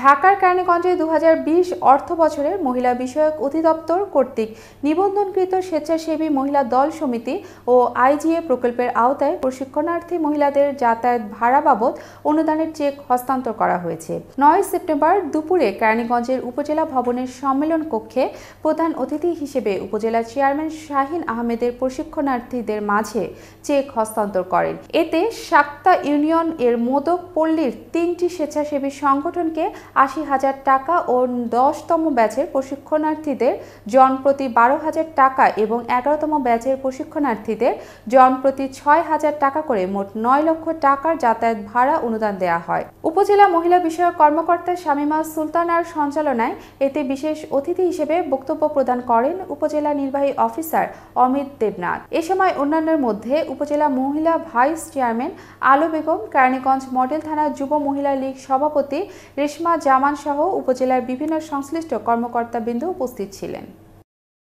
ঢাকার কারণেগঞ্জে দু অর্থ বছরের মহিলা বিষয়ক অধিদপ্তর কর্তৃক নিবন্ধনকৃত স্বেচ্ছাসেবী মহিলা দল সমিতি ও আইজিএ প্রকল্পের আওতায় প্রশিক্ষণার্থী মহিলাদের যাতায়াত ভাড়া বাবদ অনুদানের চেক হস্তান্তর করা হয়েছে নয় সেপ্টেম্বর দুপুরে কেরানীগঞ্জের উপজেলা ভবনের সম্মেলন কক্ষে প্রধান অতিথি হিসেবে উপজেলা চেয়ারম্যান শাহিন আহমেদের প্রশিক্ষণার্থীদের মাঝে চেক হস্তান্তর করেন এতে সাক্তা ইউনিয়ন এর মোদক পল্লীর তিনটি স্বেচ্ছাসেবী সংগঠনকে আশি হাজার টাকা ও দশতম ব্যাচের প্রশিক্ষণার্থীদের জনপ্রতি বারো হাজার টাকা এবং এগারোতম ব্যাচের প্রশিক্ষণার্থীদের জনপ্রতি ছয় হাজার টাকা করে মোট নয় লক্ষ টাকার যাতায়াত ভাড়া অনুদান দেয়া হয় উপজেলা মহিলা বিষয়ক কর্মকর্তা শামিমা সুলতানার সঞ্চালনায় এতে বিশেষ অতিথি হিসেবে বক্তব্য প্রদান করেন উপজেলা নির্বাহী অফিসার অমিত দেবনাথ এ সময় অন্যান্যের মধ্যে উপজেলা মহিলা ভাইস চেয়ারম্যান আলো বেগম কেরানীগঞ্জ মডেল থানা যুব মহিলা লীগ সভাপতি রেশমি রেশমা জামানসহ উপজেলার বিভিন্ন সংশ্লিষ্ট কর্মকর্তাবৃন্দ উপস্থিত ছিলেন